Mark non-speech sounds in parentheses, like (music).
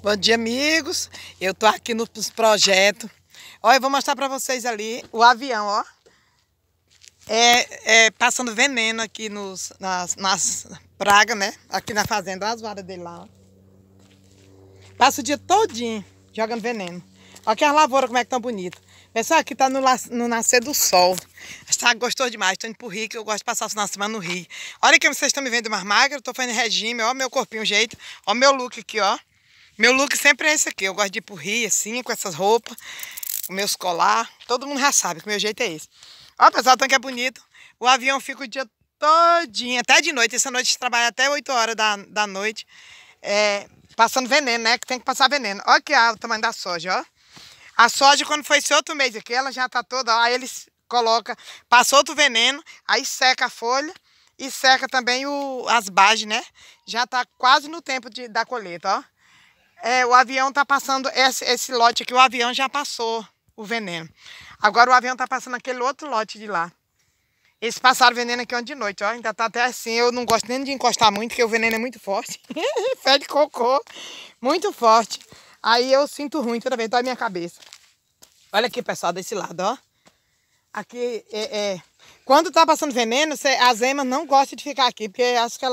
Bom dia, amigos. Eu tô aqui nos projetos. Olha, eu vou mostrar para vocês ali o avião, ó. É, é passando veneno aqui nos, nas, nas pragas, né? Aqui na fazenda, olha as varas dele lá, ó. Passa o dia todinho jogando veneno. Olha que as lavouras como é que tão bonito. Pessoal, aqui tá no, no nascer do sol. Está gostou demais. Tô indo pro Rio, que eu gosto de passar o final de semana no Rio. Olha que vocês estão me vendo mais magra. tô fazendo regime, ó, meu corpinho, jeito. Ó, meu look aqui, ó. Meu look sempre é esse aqui. Eu gosto de ir pro Rio, assim, com essas roupas, com meus colar. Todo mundo já sabe que o meu jeito é esse. Ó, pessoal, tanto que é bonito. O avião fica o dia todinho, até de noite. Essa noite trabalha até 8 horas da, da noite. É, passando veneno, né? Que tem que passar veneno. Olha aqui ó, o tamanho da soja, ó. A soja, quando foi esse outro mês aqui, ela já tá toda... Ó, aí eles colocam... Passa outro veneno, aí seca a folha e seca também o, as bases, né? Já tá quase no tempo de, da colheita, ó. É, o avião tá passando, esse, esse lote aqui, o avião já passou o veneno. Agora o avião tá passando aquele outro lote de lá. Eles passaram veneno aqui ontem de noite, ó. Ainda tá até assim. Eu não gosto nem de encostar muito, porque o veneno é muito forte. (laughs) Fede cocô. Muito forte. Aí eu sinto ruim toda vez, dói minha cabeça. Olha aqui, pessoal, desse lado, ó. Aqui é. é. Quando tá passando veneno, cê, as emas não gostam de ficar aqui, porque acho que ela